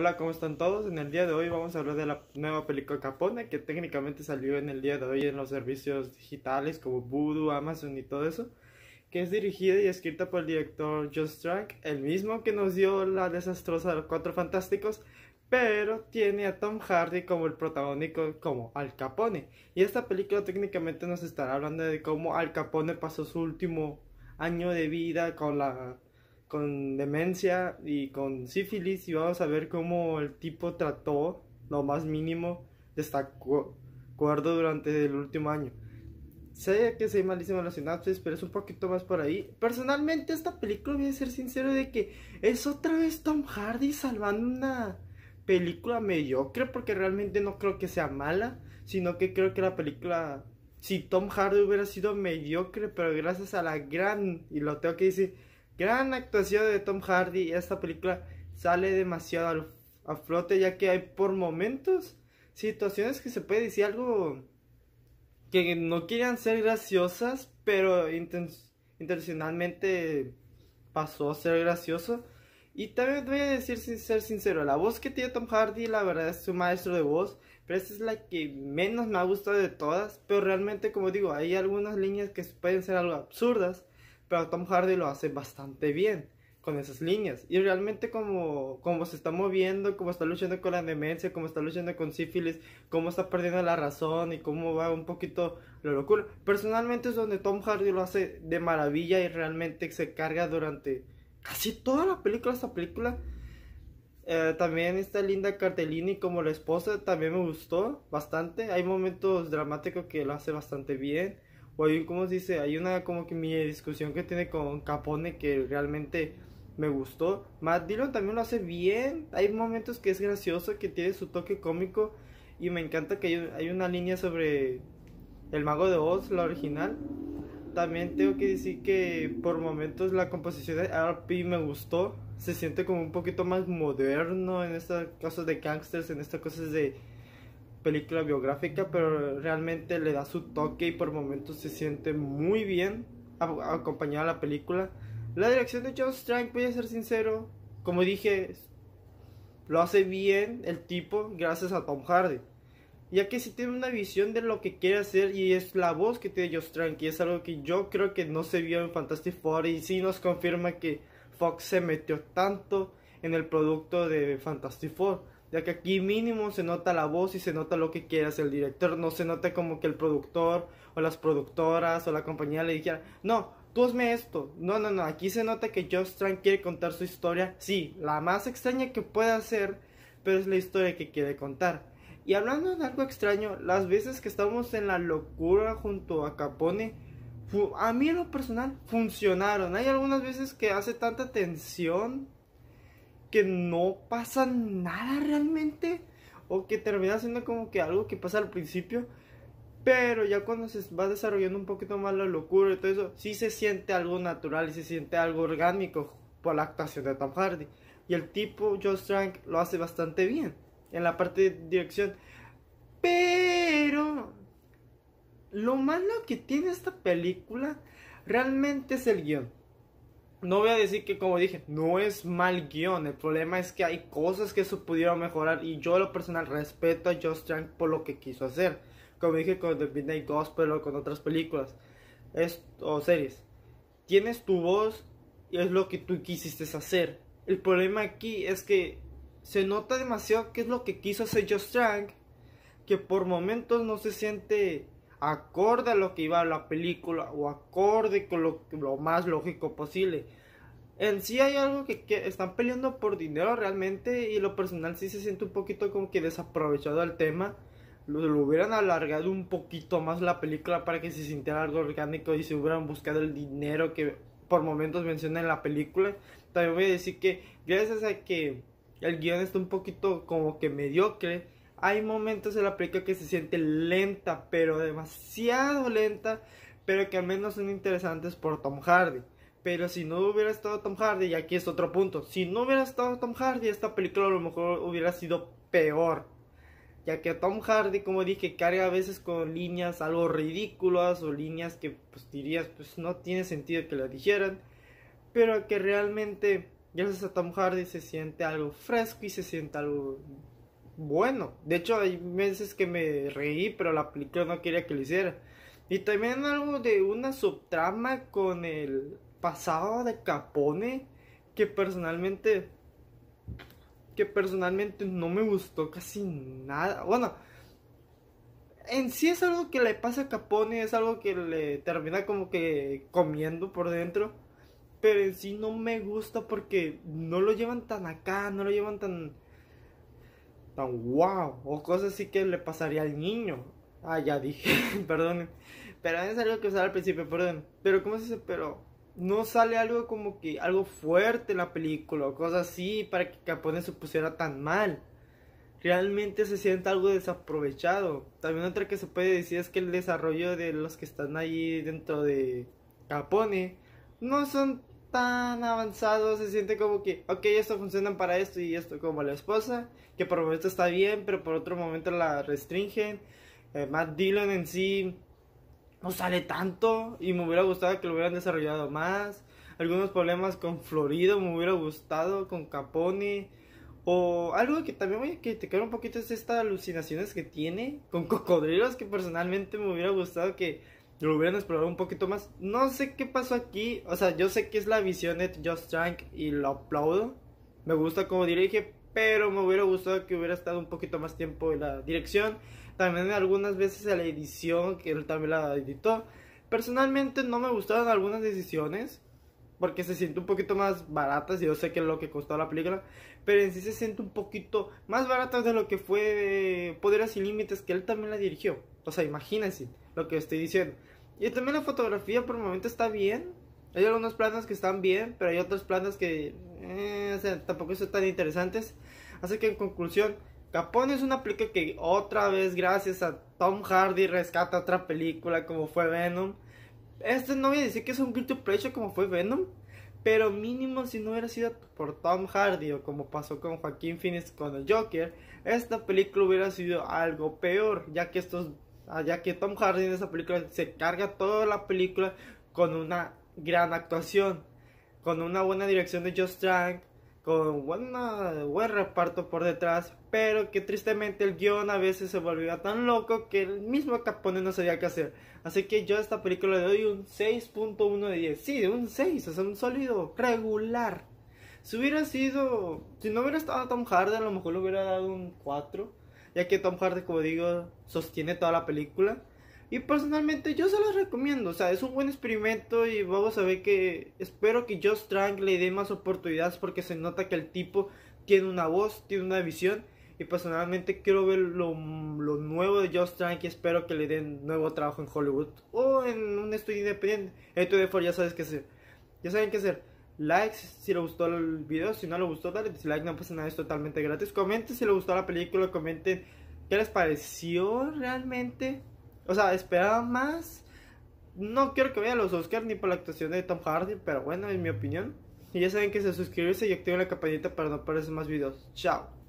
Hola, ¿cómo están todos? En el día de hoy vamos a hablar de la nueva película Capone que técnicamente salió en el día de hoy en los servicios digitales como Voodoo, Amazon y todo eso, que es dirigida y escrita por el director Just Trank, el mismo que nos dio la desastrosa de Los Cuatro Fantásticos, pero tiene a Tom Hardy como el protagónico como Al Capone. Y esta película técnicamente nos estará hablando de cómo Al Capone pasó su último año de vida con la con demencia y con sífilis y vamos a ver cómo el tipo trató lo más mínimo de esta cuerdo durante el último año. Sé que soy malísimo en sinapsis, pero es un poquito más por ahí. Personalmente esta película voy a ser sincero de que es otra vez Tom Hardy salvando una película mediocre porque realmente no creo que sea mala, sino que creo que la película si Tom Hardy hubiera sido mediocre, pero gracias a la gran y lo tengo que decir Gran actuación de Tom Hardy. y Esta película sale demasiado a flote ya que hay por momentos situaciones que se puede decir algo que no querían ser graciosas, pero intencionalmente pasó a ser gracioso. Y también voy a decir sin ser sincero, la voz que tiene Tom Hardy la verdad es su maestro de voz, pero esa es la que menos me ha gustado de todas, pero realmente como digo, hay algunas líneas que pueden ser algo absurdas, pero Tom Hardy lo hace bastante bien con esas líneas. Y realmente como, como se está moviendo, como está luchando con la demencia, como está luchando con sífilis, cómo está perdiendo la razón y cómo va un poquito la locura. Personalmente es donde Tom Hardy lo hace de maravilla y realmente se carga durante casi toda la película, esta película. Eh, también está Linda Cartellini como la esposa, también me gustó bastante. Hay momentos dramáticos que lo hace bastante bien o hay, se dice? Hay una como que mi discusión que tiene con Capone que realmente me gustó. Matt Dillon también lo hace bien. Hay momentos que es gracioso, que tiene su toque cómico. Y me encanta que hay, una línea sobre el mago de Oz, la original. También tengo que decir que por momentos la composición de RP me gustó. Se siente como un poquito más moderno en estas cosas de gangsters, en estas cosas de película biográfica, pero realmente le da su toque y por momentos se siente muy bien acompañada la película. La dirección de John Strang, voy a ser sincero, como dije, lo hace bien el tipo gracias a Tom Hardy. Ya que si tiene una visión de lo que quiere hacer y es la voz que tiene John Strang, y es algo que yo creo que no se vio en Fantastic Four y sí nos confirma que Fox se metió tanto en el producto de Fantastic Four ya que aquí mínimo se nota la voz y se nota lo que quiere hacer el director, no se nota como que el productor o las productoras o la compañía le dijera, no, tú hazme esto, no, no, no, aquí se nota que Josh quiere contar su historia, sí, la más extraña que pueda ser. pero es la historia que quiere contar. Y hablando de algo extraño, las veces que estamos en la locura junto a Capone, a mí en lo personal funcionaron. Hay algunas veces que hace tanta tensión que no pasa nada realmente o que termina siendo como que algo que pasa al principio, pero ya cuando se va desarrollando un poquito más la locura y todo eso, sí se siente algo natural y se siente algo orgánico por la actuación de Tom Hardy. Y el tipo Joe Trank lo hace bastante bien en la parte de dirección. Pero lo malo que tiene esta película realmente es el guión no voy a decir que como dije, no es mal guión. El problema es que hay cosas que se pudieron mejorar y yo lo personal respeto a Josh Trank por lo que quiso hacer. Como dije con The Midnight Gospel o con otras películas o series. Tienes tu voz y es lo que tú quisiste hacer. El problema aquí es que se nota demasiado que es lo que quiso hacer Josh Trank, que por momentos no se siente acorde a lo que iba la película o acorde con lo, lo más lógico posible. En sí hay algo que, están peleando por dinero realmente y lo personal sí se siente un poquito como que desaprovechado el tema. Lo, lo, hubieran alargado un poquito más la película para que se sintiera algo orgánico y se hubieran buscado el dinero que por momentos menciona en la película. También voy a decir que gracias a que el guión está un poquito como que mediocre, hay momentos en la película que se siente lenta, pero demasiado lenta, pero que al menos son interesantes por Tom Hardy. Pero si no hubiera estado Tom Hardy, y aquí es otro punto, si no hubiera estado Tom Hardy, esta película a lo mejor hubiera sido peor. Ya que Tom Hardy, como dije, carga a veces con líneas algo ridículas o líneas que pues dirías, pues no tiene sentido que las dijeran. Pero que realmente, gracias a Tom Hardy, se siente algo fresco y se siente algo bueno. De hecho, hay meses que me reí, pero la película no quería que lo hiciera. Y también algo de una subtrama con el pasado de Capone que personalmente que personalmente no me gustó casi nada. Bueno, en sí es algo que le pasa a Capone, es algo que le termina como que comiendo por dentro, pero en sí no me gusta porque no lo llevan tan acá, no lo llevan tan tan wow, o cosas así que le pasaría al niño. Ah, ya dije, perdonen. Pero es algo que usaba al principio, perdón. Pero ¿cómo se dice? Pero no sale algo como que algo fuerte en la película o cosas así para que Capone se pusiera tan mal. Realmente se siente algo desaprovechado. También otra que se puede decir es que el desarrollo de los que están ahí dentro de Capone no son tan avanzado, se siente como que, ok, esto funciona para esto y esto, como la esposa, que por un momento está bien, pero por otro momento la restringen. Eh, Matt Dillon en sí no sale tanto y me hubiera gustado que lo hubieran desarrollado más. Algunos problemas con Florido me hubiera gustado, con Capone. O algo que también voy a criticar un poquito es estas alucinaciones que tiene con cocodrilos que personalmente me hubiera gustado que lo hubieran explorado un poquito más. No sé qué pasó aquí. O sea, yo sé que es la visión de Just Trank y lo aplaudo. Me gusta como dirige, pero me hubiera gustado que hubiera estado un poquito más tiempo en la dirección. También algunas veces en la edición, que él también la editó. Personalmente no me gustaron algunas decisiones porque se siente un poquito más baratas. Y Yo sé que es lo que costó la película, pero en sí se siente un poquito más baratas de lo que fue eh, Poderes y Límites, que él también la dirigió. O sea, imagínense lo que estoy diciendo. Y también la fotografía por el momento está bien. Hay algunos planos que están bien, pero hay otros planos que eh, tampoco son tan interesantes. Así que en conclusión, Capone es una película que otra vez gracias a Tom Hardy rescata otra película como fue Venom. Este no voy a decir que es un guilty pleasure como fue Venom, pero mínimo si no hubiera sido por Tom Hardy o como pasó con Joaquín Phoenix con el Joker, esta película hubiera sido algo peor, ya que estos ya que Tom Hardy en esa película se carga toda la película con una gran actuación, con una buena dirección de Just Trank, con buena, buen reparto por detrás, pero que tristemente el guión a veces se volvía tan loco que el mismo Capone no sabía qué hacer. Así que yo a esta película le doy un 6.1 de 10. Sí, un 6, es un sólido, regular. Si hubiera sido, si no hubiera estado Tom Hardy, a lo mejor le hubiera dado un 4 ya que Tom Hardy, como digo, sostiene toda la película. Y personalmente yo se los recomiendo, o sea, es un buen experimento y vamos a ver que espero que Josh Trank le dé más oportunidades porque se nota que el tipo tiene una voz, tiene una visión y personalmente quiero ver lo, nuevo de Josh Trank y espero que le den nuevo trabajo en Hollywood o en un estudio independiente. Esto de ya sabes qué hacer. Ya saben qué hacer likes si le gustó el video, si no le gustó dale dislike, no pasa nada, es totalmente gratis. Comenten si le gustó la película, comenten qué les pareció realmente. O sea, esperaba más. No quiero que vean los Oscars ni por la actuación de Tom Hardy, pero bueno, es mi opinión. Y ya saben que se suscribirse y activen la campanita para no perderse más videos. Chao.